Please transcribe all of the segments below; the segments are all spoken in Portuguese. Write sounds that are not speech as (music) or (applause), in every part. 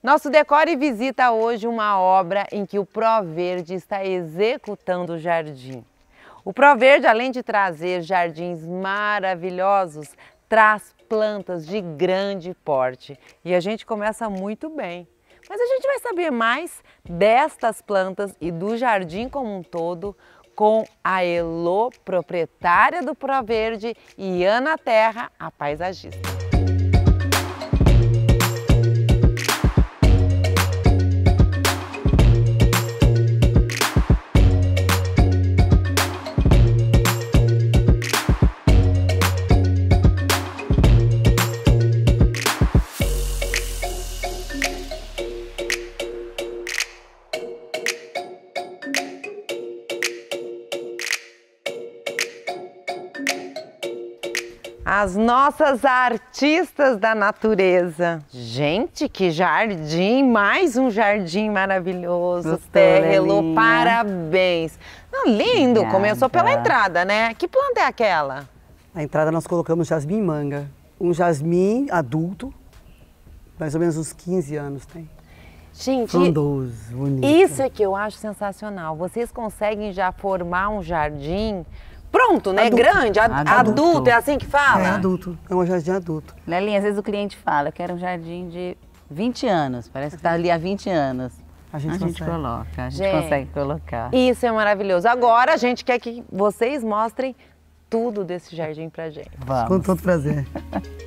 Nosso decore visita hoje uma obra em que o Pro Verde está executando o jardim. O Pro Verde, além de trazer jardins maravilhosos, traz plantas de grande porte. E a gente começa muito bem. Mas a gente vai saber mais destas plantas e do jardim como um todo com a Elô, proprietária do Pro Verde, e Ana Terra, a paisagista. as nossas artistas da natureza. Gente, que jardim! Mais um jardim maravilhoso. Terrelo, parabéns. Não, lindo! Obrigada. Começou pela entrada, né? Que planta é aquela? Na entrada nós colocamos jasmim manga. Um jasmim adulto, mais ou menos uns 15 anos tem. Gente, Frondoso, isso é que eu acho sensacional. Vocês conseguem já formar um jardim pronto, né? Adulto. Grande, ad adulto. adulto. é assim que fala? É adulto, é um jardim adulto. Lelinha, às vezes o cliente fala, quero um jardim de 20 anos, parece que está ali há 20 anos. A gente, a gente coloca, a gente, gente consegue colocar. Isso é maravilhoso. Agora a gente quer que vocês mostrem tudo desse jardim pra gente. Vamos. Com todo prazer. (laughs)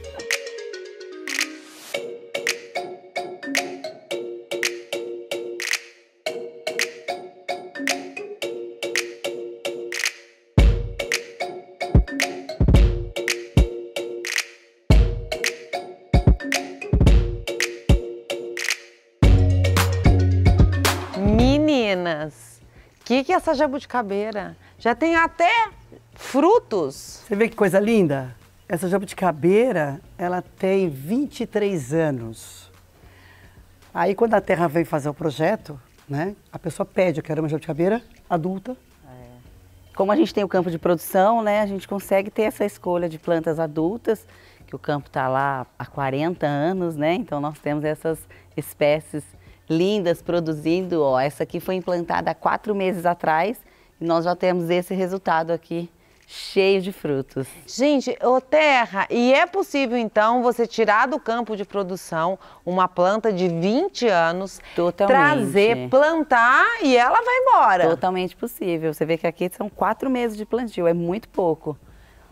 que, que é essa jabuticabeira? Já tem até frutos. Você vê que coisa linda? Essa jabuticabeira, ela tem 23 anos. Aí quando a Terra vem fazer o projeto, né, a pessoa pede, eu quero uma jabuticabeira adulta. É. Como a gente tem o campo de produção, né, a gente consegue ter essa escolha de plantas adultas, que o campo está lá há 40 anos, né, então nós temos essas espécies lindas produzindo. Ó, essa aqui foi implantada há quatro meses atrás e nós já temos esse resultado aqui cheio de frutos. Gente, ô Terra, e é possível então você tirar do campo de produção uma planta de 20 anos, Totalmente. trazer, plantar e ela vai embora? Totalmente possível. Você vê que aqui são quatro meses de plantio, é muito pouco.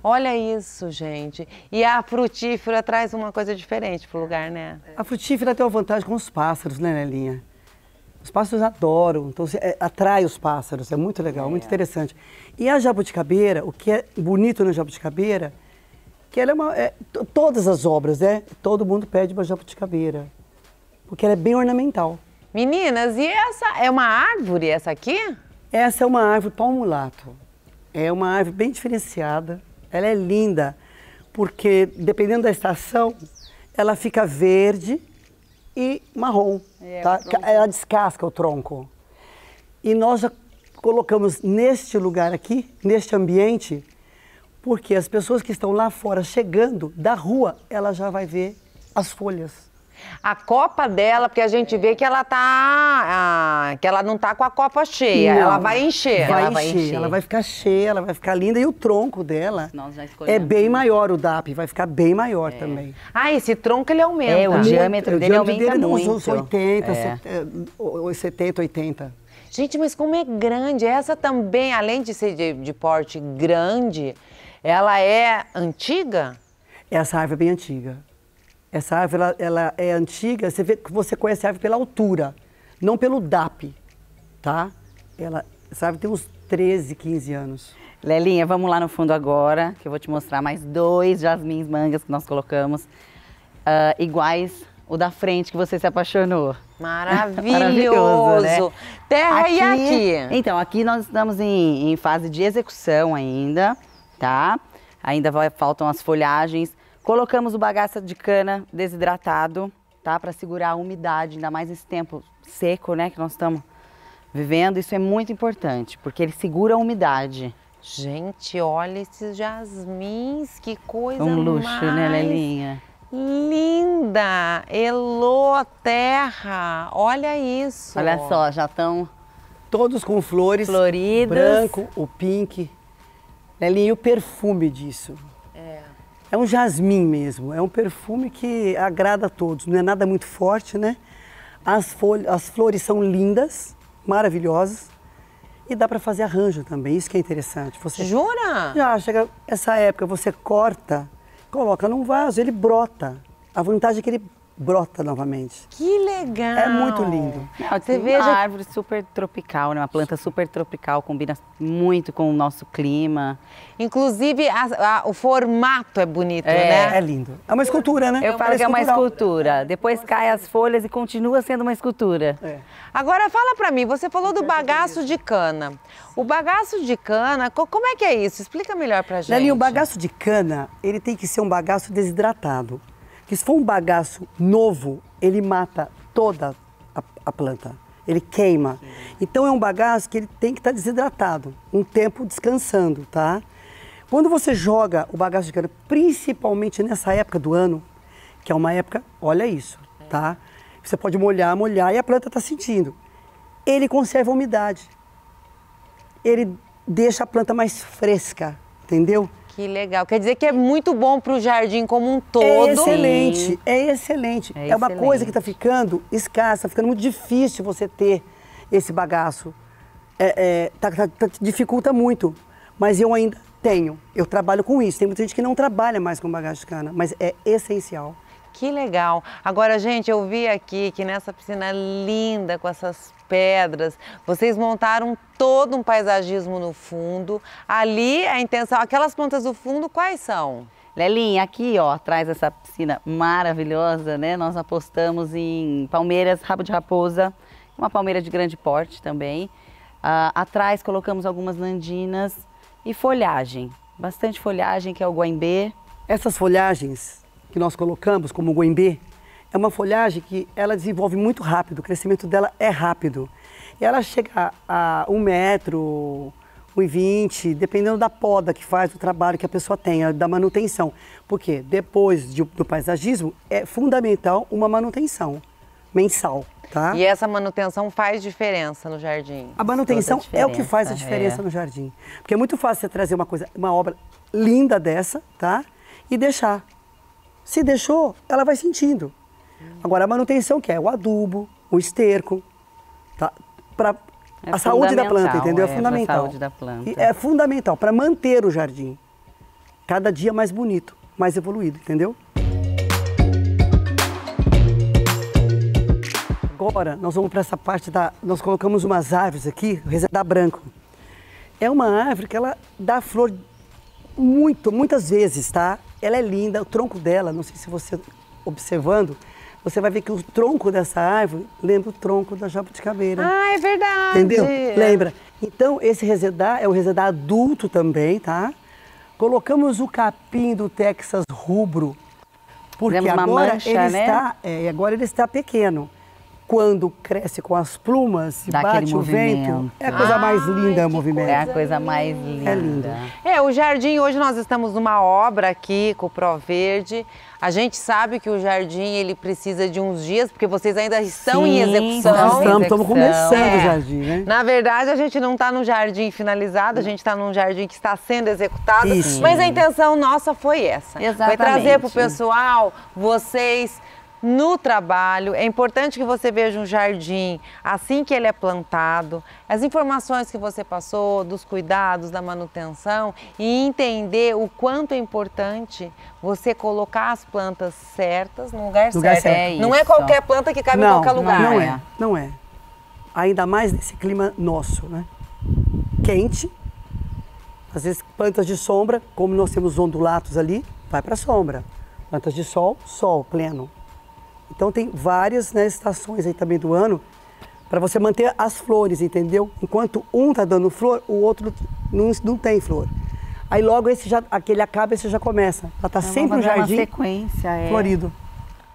Olha isso, gente. E a frutífera traz uma coisa diferente pro lugar, né? A frutífera tem uma vantagem com os pássaros, né, Nelinha? Os pássaros adoram, então é, atrai os pássaros, é muito legal, é. muito interessante. E a jabuticabeira, o que é bonito na jabuticabeira, que ela é uma. É, todas as obras, né? Todo mundo pede uma jabuticabeira, porque ela é bem ornamental. Meninas, e essa é uma árvore, essa aqui? Essa é uma árvore palmulato. É uma árvore bem diferenciada. Ela é linda, porque dependendo da estação, ela fica verde e marrom. É, tá? Ela descasca o tronco. E nós já colocamos neste lugar aqui, neste ambiente, porque as pessoas que estão lá fora chegando da rua, ela já vai ver as folhas a copa dela, porque a gente vê que ela tá. Ah, que ela não tá com a copa cheia. Não, ela vai encher. Vai ela vai encher, Ela vai ficar cheia, ela vai ficar linda. E o tronco dela é bem maior, o DAP, vai ficar bem maior é. também. Ah, esse tronco ele aumenta. É, o, diâmetro dele, o diâmetro aumenta dele muito. Uns 80, é. 70, 80. É, gente, mas como é grande? Essa também, além de ser de, de porte grande, ela é antiga? Essa árvore é bem antiga. Essa árvore ela, ela é antiga, você, vê, você conhece a árvore pela altura, não pelo DAP, tá? Ela, essa árvore tem uns 13, 15 anos. Lelinha, vamos lá no fundo agora, que eu vou te mostrar mais dois jasmins mangas que nós colocamos, uh, iguais o da frente que você se apaixonou. Maravilhoso! Maravilhoso né? Terra aqui, e aqui? Então, aqui nós estamos em, em fase de execução ainda, tá? Ainda vai, faltam as folhagens. Colocamos o bagaço de cana desidratado, tá? Para segurar a umidade, ainda mais nesse tempo seco, né? Que nós estamos vivendo. Isso é muito importante, porque ele segura a umidade. Gente, olha esses jasmins, que coisa Um luxo, né, mais... né, Lelinha? Linda! Elô, terra! Olha isso! Olha só, já estão... Todos com flores. Floridos. O branco, o pink. Lelinha, e o perfume disso? É. É um jasmim mesmo, é um perfume que agrada a todos, não é nada muito forte, né? As, folhas, as flores são lindas, maravilhosas. E dá para fazer arranjo também, isso que é interessante. Você Jura? Já, chega essa época, você corta, coloca num vaso, ele brota. A vantagem é que ele brota novamente. Que legal! É muito lindo. Assim, você Sim, veja... Uma árvore super tropical, né? uma planta super tropical, combina muito com o nosso clima. Inclusive, a, a, o formato é bonito, é. né? É lindo. É uma escultura, né? Eu falo que é uma escultura. Depois cai as folhas e continua sendo uma escultura. É. Agora, fala pra mim, você falou do bagaço de cana. O bagaço de cana, como é que é isso? Explica melhor pra gente. Lelinho, o bagaço de cana, ele tem que ser um bagaço desidratado que se for um bagaço novo, ele mata toda a, a planta. Ele queima. Então é um bagaço que ele tem que estar tá desidratado, um tempo descansando, tá? Quando você joga o bagaço de cana, principalmente nessa época do ano, que é uma época, olha isso, tá? Você pode molhar, molhar e a planta está sentindo. Ele conserva a umidade. Ele deixa a planta mais fresca, entendeu? Que legal. Quer dizer que é muito bom para o jardim como um todo. É excelente, é excelente. É, é uma excelente. coisa que está ficando escassa, tá ficando muito difícil você ter esse bagaço. É, é tá, tá, tá, dificulta muito, mas eu ainda tenho. Eu trabalho com isso. Tem muita gente que não trabalha mais com bagaço de cana, mas é essencial. Que legal! Agora, gente, eu vi aqui que nessa piscina linda com essas pedras, vocês montaram todo um paisagismo no fundo. Ali, a intenção, aquelas plantas do fundo, quais são? Lelinha, aqui ó, atrás dessa piscina maravilhosa, né? Nós apostamos em palmeiras, rabo de raposa, uma palmeira de grande porte também. Uh, atrás colocamos algumas landinas e folhagem, bastante folhagem que é o guaimbê. Essas folhagens que nós colocamos, como o é uma folhagem que ela desenvolve muito rápido, o crescimento dela é rápido. E ela chega a um metro, 1,20, dependendo da poda que faz, do trabalho que a pessoa tem da manutenção. Porque depois de, do paisagismo é fundamental uma manutenção mensal. Tá? E essa manutenção faz diferença no jardim. A manutenção a é o que faz a é. diferença é. no jardim. Porque é muito fácil você trazer uma coisa, uma obra linda dessa, tá? E deixar se deixou, ela vai sentindo. Agora, a manutenção que é o adubo, o esterco, tá? para é a saúde da planta, entendeu? É, é fundamental. A saúde da planta. E é fundamental para manter o jardim cada dia mais bonito, mais evoluído, entendeu? Agora nós vamos para essa parte da. Nós colocamos umas árvores aqui, o resedá branco. É uma árvore que ela dá flor muito, muitas vezes, tá? Ela é linda, o tronco dela, não sei se você observando, você vai ver que o tronco dessa árvore lembra o tronco da jabuticabeira. Ah, é verdade. Entendeu? Lembra. Então, esse resedá é um resedá adulto também, tá? Colocamos o capim do Texas rubro, porque agora, mancha, ele né? está, é, agora ele está pequeno quando cresce com as plumas e bate movimento. o vento. É a coisa Ai, mais linda o movimento. É a coisa mais é linda. É linda. É, o jardim, hoje nós estamos numa obra aqui com o verde. A gente sabe que o jardim ele precisa de uns dias, porque vocês ainda estão Sim, em execução. Nós estamos, estamos começando é. o jardim, né? Na verdade, a gente não está no jardim finalizado, a gente está num jardim que está sendo executado. Isso. Mas a intenção nossa foi essa. Exatamente. Foi trazer para o pessoal vocês no trabalho. É importante que você veja um jardim assim que ele é plantado, as informações que você passou dos cuidados, da manutenção e entender o quanto é importante você colocar as plantas certas no lugar, lugar certo. certo. É não é qualquer planta que cabe não, em qualquer é. lugar. Não é, não é. Ainda mais nesse clima nosso, né? Quente. Às vezes plantas de sombra, como nós temos ondulatos ali, vai para sombra. Plantas de sol, sol pleno. Então tem várias né, estações aí também do ano para você manter as flores, entendeu? Enquanto um tá dando flor, o outro não, não tem flor. Aí logo esse já, aquele acaba, esse já começa. Ela tá é sempre no jardim. Uma sequência, é. Florido.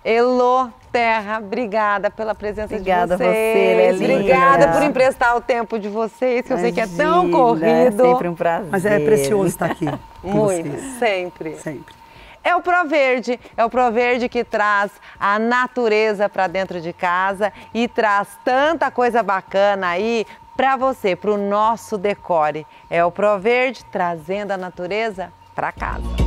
Elô Terra, obrigada pela presença obrigada de vocês. Você, obrigada por emprestar o tempo de vocês, que eu sei que é tão é corrido. É sempre um prazer. Mas é precioso estar aqui. Muito, sempre. Sempre é o Proverde. É o Proverde que traz a natureza para dentro de casa e traz tanta coisa bacana aí para você, para o nosso decore. É o Proverde trazendo a natureza para casa.